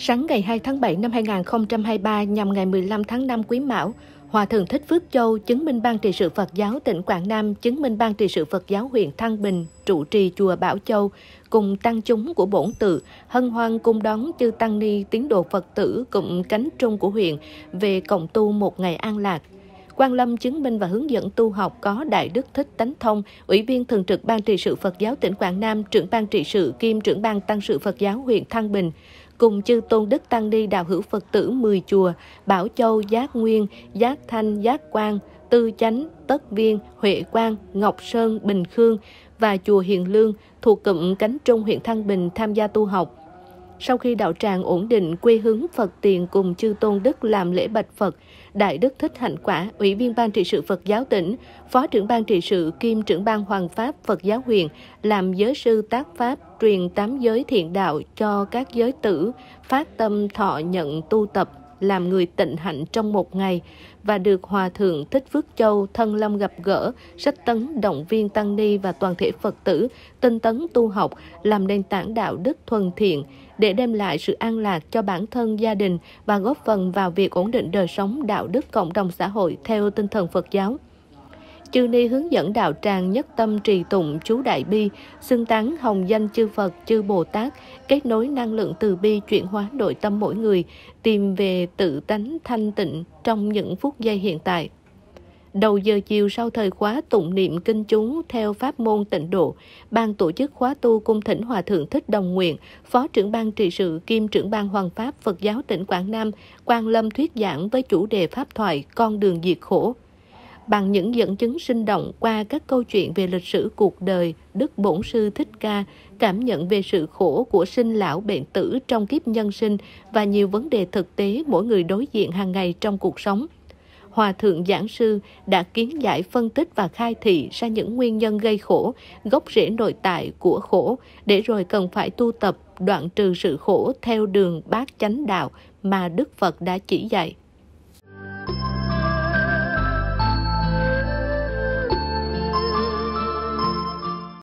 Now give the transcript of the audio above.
Sáng ngày 2 tháng 7 năm 2023 nhằm ngày 15 tháng 5 Quý Mão, Hòa thượng Thích Phước Châu chứng minh ban trị sự Phật giáo tỉnh Quảng Nam, chứng minh ban trị sự Phật giáo huyện Thăng Bình, trụ trì chùa Bảo Châu cùng tăng chúng của bổn tự hân hoan cung đón chư tăng ni tín đồ Phật tử cùng cánh trung của huyện về cộng tu một ngày an lạc. Quan Lâm chứng minh và hướng dẫn tu học có Đại Đức Thích Tánh Thông, Ủy viên Thường trực Ban trị sự Phật giáo tỉnh Quảng Nam, trưởng ban trị sự kiêm trưởng ban tăng sự Phật giáo huyện Thăng Bình cùng chư tôn đức tăng ni đạo hữu Phật tử 10 chùa, Bảo Châu, Giác Nguyên, Giác Thanh, Giác Quang, Tư Chánh, Tất Viên, Huệ Quang, Ngọc Sơn, Bình Khương và chùa Hiền Lương thuộc cụm Cánh Trung huyện Thăng Bình tham gia tu học. Sau khi đạo tràng ổn định quê hướng Phật tiền cùng chư tôn đức làm lễ bạch Phật, Đại Đức Thích Hạnh Quả, Ủy viên Ban trị sự Phật giáo tỉnh, Phó trưởng Ban trị sự kiêm trưởng Ban Hoàng Pháp Phật giáo huyện, làm giới sư tác Pháp, truyền tám giới thiện đạo cho các giới tử, phát tâm thọ nhận tu tập làm người tịnh hạnh trong một ngày và được Hòa Thượng Thích Phước Châu thân lâm gặp gỡ, sách tấn động viên Tăng Ni và toàn thể Phật tử, tinh tấn tu học, làm nền tảng đạo đức thuần thiện, để đem lại sự an lạc cho bản thân gia đình và góp phần vào việc ổn định đời sống đạo đức cộng đồng xã hội theo tinh thần Phật giáo. Chư Ni hướng dẫn đạo tràng nhất tâm trì tụng chú Đại Bi, xưng tán hồng danh chư Phật, chư Bồ Tát, kết nối năng lượng từ bi chuyển hóa nội tâm mỗi người, tìm về tự tánh thanh tịnh trong những phút giây hiện tại. Đầu giờ chiều sau thời khóa tụng niệm kinh chú theo pháp môn tịnh độ, ban tổ chức khóa tu cung thỉnh hòa thượng thích đồng nguyện, phó trưởng ban trị sự kiêm trưởng ban hoàng pháp Phật giáo tỉnh Quảng Nam, quan lâm thuyết giảng với chủ đề pháp thoại con đường diệt khổ bằng những dẫn chứng sinh động qua các câu chuyện về lịch sử cuộc đời Đức Bổn Sư Thích Ca, cảm nhận về sự khổ của sinh lão bệnh tử trong kiếp nhân sinh và nhiều vấn đề thực tế mỗi người đối diện hàng ngày trong cuộc sống. Hòa Thượng Giảng Sư đã kiến giải phân tích và khai thị ra những nguyên nhân gây khổ, gốc rễ nội tại của khổ, để rồi cần phải tu tập đoạn trừ sự khổ theo đường bát chánh đạo mà Đức Phật đã chỉ dạy.